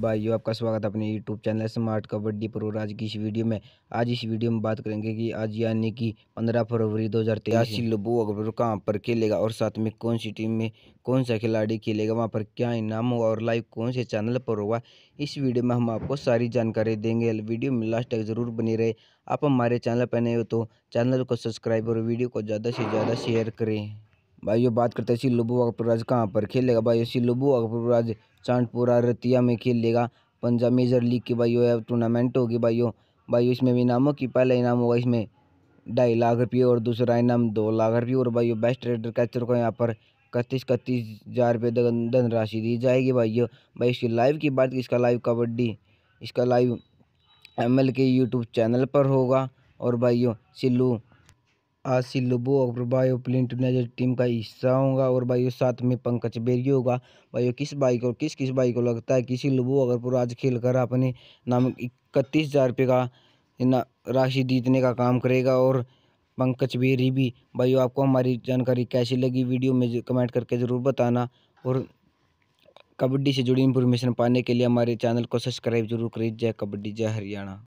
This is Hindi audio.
भाइयों आपका स्वागत है अपने YouTube channel smart kabaddi pro आज की इस वीडियो में आज इस वीडियो में बात करेंगे कि आज यानी कि 15 फरवरी दो हज़ार तेईस लबू अकबर कहाँ पर खेलेगा और साथ में कौन सी टीम में कौन सा खिलाड़ी खेलेगा वहाँ पर क्या इनाम होगा और लाइव कौन से चैनल पर होगा इस वीडियो में हम आपको सारी जानकारी देंगे वीडियो में लास्ट तक ज़रूर बने रहे आप हमारे चैनल पर नए हो तो चैनल को सब्सक्राइब और वीडियो को ज़्यादा से ज़्यादा शेयर करें ये बात करते हैं लुबू अकबराज कहाँ पर खेलेगा भाई लुबू अकबराज चांदपुरा रतिया में खेलेगा पंजाब मेजर लीग की ये टूर्नामेंट होगी भाई भाई इसमें भी इनामों की पहला इनाम होगा इसमें ढाई लाख रुपये और दूसरा इनाम दो लाख रुपये और भाई बेस्ट रेडर कैचर को यहाँ पर इकतीस इकतीस हज़ार रुपये धनराशि दी जाएगी भाई भाई इसकी लाइव की बात इसका लाइव कबड्डी इसका live M K YouTube channel पर होगा और भाइयों सिल्लू आज लुबो और बायो प्लिंट नजर टीम का हिस्सा होगा और भाई साथ में पंकज बेरी होगा वो किस बाई को किस किस बाई को लगता है कि अगर अगरपुर आज खेल कर अपने नाम इकतीस हज़ार रुपये का राशि जीतने का काम करेगा और पंकज बेरी भी भाई आपको हमारी जानकारी कैसी लगी वीडियो में कमेंट करके ज़रूर बताना और कबड्डी से जुड़ी इन्फॉर्मेशन पाने के लिए हमारे चैनल को सब्सक्राइब जरूर करें जय कबड्डी जय हरियाणा